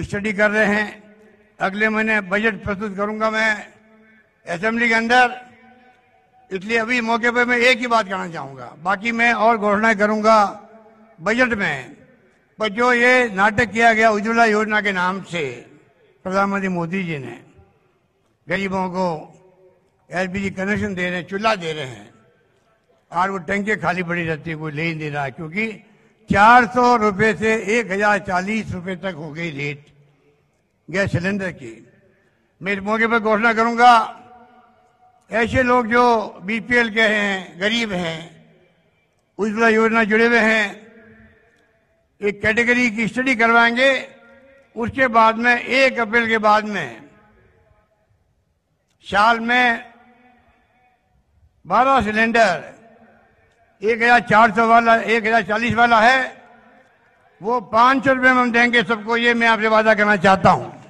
study कर रहे हैं अगले महीने बजट प्रस्तुत करूंगा मैं असेंबली के अंदर इसलिए अभी मौके पर मैं एक ही बात कहना चाहूंगा बाकी मैं और घोषणाएं करूंगा बजट में पर जो ये नाटक किया गया उज्ज्वला योजना के नाम से प्रधानमंत्री मोदी जी ने गरीबों को एलपीजी कनेक्शन दे रहे हैं चूल्हा दे रहे हैं और वो टंके खाली पड़ी रहती है कोई ले ही नहीं रहा क्योंकि चार सौ रुपये से एक हजार चालीस रुपये तक हो गई रेट गैस सिलेंडर की मैं इस मौके पर घोषणा करूंगा ऐसे लोग जो बीपीएल के हैं गरीब हैं उज्ज्वला योजना जुड़े हुए हैं एक कैटेगरी की स्टडी करवाएंगे उसके बाद में एक अप्रैल के बाद में साल में बारह सिलेंडर एक हजार चार सौ वाला एक हजार चालीस वाला है वो पांच सौ रुपये में हम देंगे सबको ये मैं आपसे वादा करना चाहता हूं